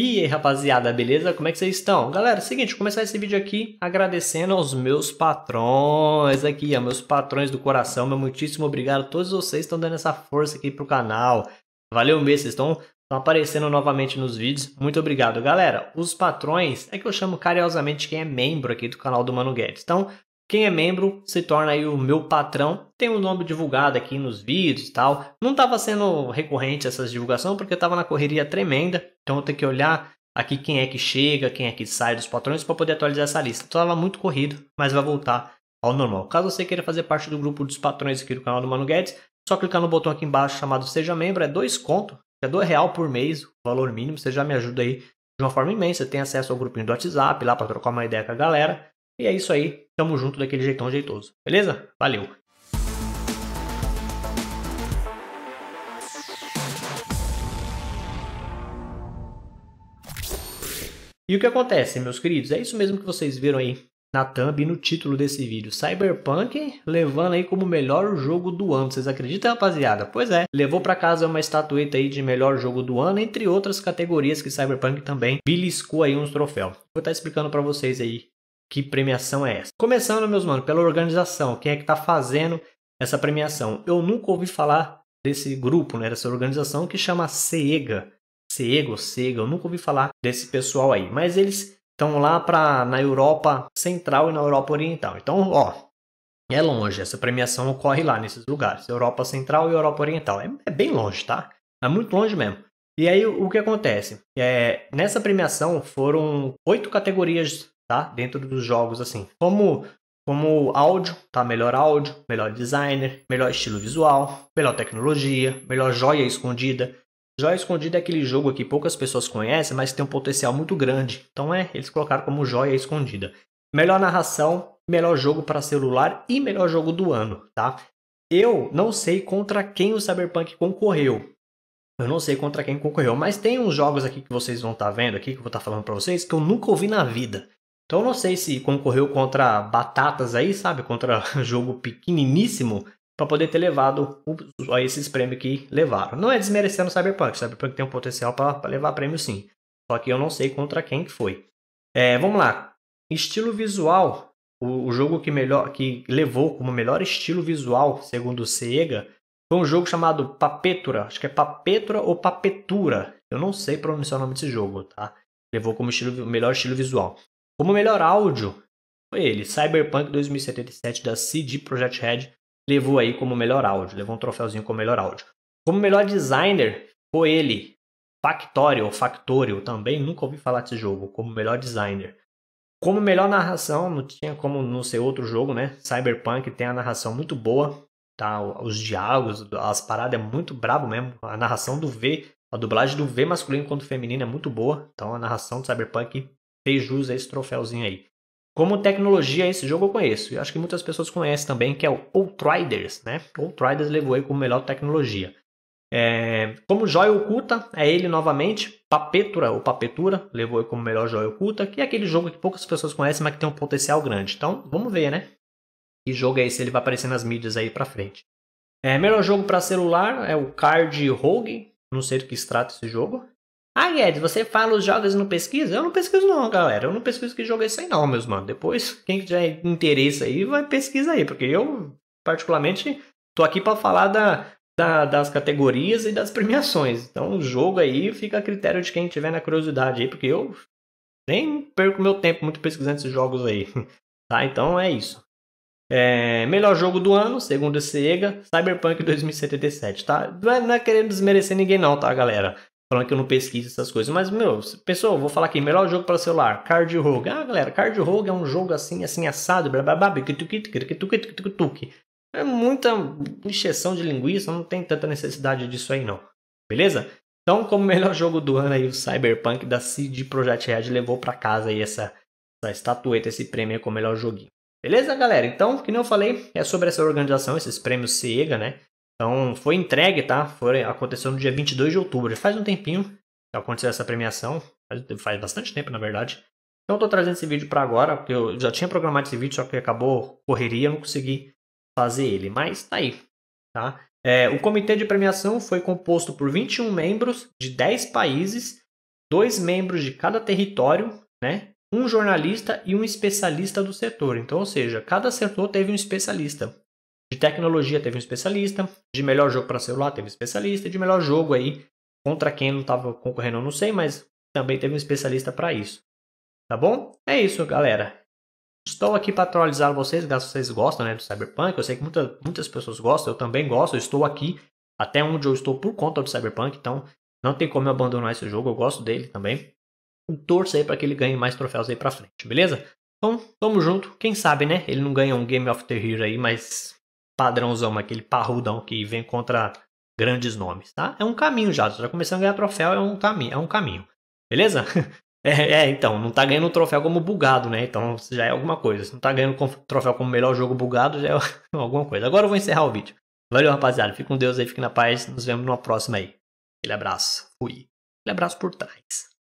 E aí, rapaziada, beleza? Como é que vocês estão? Galera, é seguinte, vou começar esse vídeo aqui agradecendo aos meus patrões aqui, a meus patrões do coração. Meu muitíssimo obrigado a todos vocês que estão dando essa força aqui pro canal. Valeu mesmo, vocês estão, estão aparecendo novamente nos vídeos. Muito obrigado, galera. Os patrões é que eu chamo carinhosamente quem é membro aqui do canal do Mano Guedes. Então, quem é membro se torna aí o meu patrão. Tem o um nome divulgado aqui nos vídeos e tal. Não estava sendo recorrente essas divulgações porque estava na correria tremenda. Então eu tenho que olhar aqui quem é que chega, quem é que sai dos patrões para poder atualizar essa lista. Estava então, muito corrido, mas vai voltar ao normal. Caso você queira fazer parte do grupo dos patrões aqui do canal do Mano Guedes, só clicar no botão aqui embaixo chamado Seja Membro. É dois conto, é dois real por mês, o valor mínimo. Você já me ajuda aí de uma forma imensa. Tem acesso ao grupinho do WhatsApp lá para trocar uma ideia com a galera e é isso aí. Tamo junto daquele jeitão jeitoso. Beleza? Valeu! E o que acontece, meus queridos? É isso mesmo que vocês viram aí na thumb e no título desse vídeo. Cyberpunk levando aí como melhor jogo do ano. Vocês acreditam, rapaziada? Pois é, levou para casa uma estatueta aí de melhor jogo do ano, entre outras categorias que Cyberpunk também beliscou aí uns troféus. Vou estar explicando para vocês aí que premiação é essa? Começando, meus manos, pela organização, quem é que está fazendo essa premiação? Eu nunca ouvi falar desse grupo, né, dessa organização que chama CEGA. CEGA, CEGA, eu nunca ouvi falar desse pessoal aí, mas eles estão lá para na Europa Central e na Europa Oriental. Então, ó, é longe, essa premiação ocorre lá nesses lugares, Europa Central e Europa Oriental. É, é bem longe, tá? É muito longe mesmo. E aí o que acontece? É, nessa premiação foram oito categorias tá? Dentro dos jogos, assim. Como, como áudio, tá? Melhor áudio, melhor designer, melhor estilo visual, melhor tecnologia, melhor joia escondida. Joia escondida é aquele jogo que poucas pessoas conhecem, mas tem um potencial muito grande. Então é, eles colocaram como joia escondida. Melhor narração, melhor jogo para celular e melhor jogo do ano, tá? Eu não sei contra quem o Cyberpunk concorreu. Eu não sei contra quem concorreu, mas tem uns jogos aqui que vocês vão estar tá vendo aqui que eu vou estar tá falando para vocês que eu nunca ouvi na vida. Então não sei se concorreu contra batatas aí, sabe? Contra jogo pequeniníssimo para poder ter levado a esses prêmios que levaram. Não é desmerecendo Cyberpunk, Cyberpunk tem um potencial para levar prêmio sim. Só que eu não sei contra quem que foi. É, vamos lá. Estilo visual. O, o jogo que, melhor, que levou como melhor estilo visual, segundo o Sega, foi um jogo chamado Papetura. Acho que é Papetura ou Papetura. Eu não sei pronunciar o nome desse jogo, tá? Levou como estilo, melhor estilo visual. Como melhor áudio, foi ele, Cyberpunk 2077 da CD Projekt Red, levou aí como melhor áudio, levou um troféuzinho como melhor áudio. Como melhor designer, foi ele, Factorio ou Factorial também, nunca ouvi falar desse jogo, como melhor designer. Como melhor narração, não tinha como não ser outro jogo, né? Cyberpunk tem a narração muito boa, tá? Os diálogos, as paradas é muito brabo mesmo. A narração do V, a dublagem do V masculino quanto feminino é muito boa. Então a narração do Cyberpunk fez jus a esse troféuzinho aí. Como tecnologia, esse jogo eu conheço. E acho que muitas pessoas conhecem também, que é o Outriders, né? Outriders levou aí como melhor tecnologia. É, como joia oculta, é ele novamente, Papetura ou Papetura, levou aí como melhor joia oculta, que é aquele jogo que poucas pessoas conhecem, mas que tem um potencial grande. Então, vamos ver, né? Que jogo é esse? Ele vai aparecer nas mídias aí pra frente. É, melhor jogo para celular é o Card Rogue, não sei do que se trata esse jogo. Ah, Guedes, você fala os jogos no não pesquisa? Eu não pesquiso não, galera. Eu não pesquiso que jogo é esse aí não, meus mano. Depois, quem tiver interesse aí, vai pesquisa aí. Porque eu, particularmente, tô aqui para falar da, da, das categorias e das premiações. Então, o jogo aí fica a critério de quem tiver na curiosidade aí. Porque eu nem perco meu tempo muito pesquisando esses jogos aí. tá, então é isso. É, melhor jogo do ano, segundo a SEGA, Cyberpunk 2077, tá? Não é, não é querendo desmerecer ninguém não, tá, galera? falando que eu não pesquiso essas coisas. Mas, meu, pessoal, vou falar aqui, melhor jogo para celular, Card Rogue. Ah, galera, Card Rogue é um jogo assim, assim, assado, blá blá blá, é muita injeção de linguiça, não tem tanta necessidade disso aí não. Beleza? Então, como melhor jogo do ano aí, o Cyberpunk da CD Projekt Red levou para casa aí essa, essa estatueta, esse prêmio como melhor joguinho. Beleza, galera? Então, que nem eu falei, é sobre essa organização, esses prêmios CEGA, né? Então, foi entregue, tá? Foi, aconteceu no dia 22 de outubro. Já faz um tempinho que aconteceu essa premiação. Faz, faz bastante tempo, na verdade. Então, eu tô trazendo esse vídeo para agora, porque eu já tinha programado esse vídeo, só que acabou correria, não consegui fazer ele. Mas tá aí, tá? É, o comitê de premiação foi composto por 21 membros de 10 países, dois membros de cada território, né? um jornalista e um especialista do setor. Então, ou seja, cada setor teve um especialista. De tecnologia teve um especialista, de melhor jogo para celular teve um especialista, de melhor jogo aí contra quem não estava concorrendo, eu não sei, mas também teve um especialista para isso. Tá bom? É isso, galera. Estou aqui para atualizar vocês, caso vocês gostam né, do Cyberpunk. Eu sei que muita, muitas pessoas gostam, eu também gosto, eu estou aqui até onde eu estou por conta do Cyberpunk, então não tem como eu abandonar esse jogo, eu gosto dele também. E torço aí para que ele ganhe mais troféus aí para frente, beleza? Então, tamo junto. Quem sabe, né? Ele não ganha um Game of the Year aí, mas padrãozão, aquele parrudão que vem contra grandes nomes, tá? É um caminho já, você já tá começando a ganhar troféu, é um caminho, é um caminho. Beleza? É, é, então, não tá ganhando troféu como bugado, né? Então já é alguma coisa. Se não tá ganhando troféu como melhor jogo bugado, já é alguma coisa. Agora eu vou encerrar o vídeo. Valeu, rapaziada. Fique com Deus aí, fique na paz. Nos vemos numa próxima aí. Aquele abraço. Fui. Aquele abraço por trás.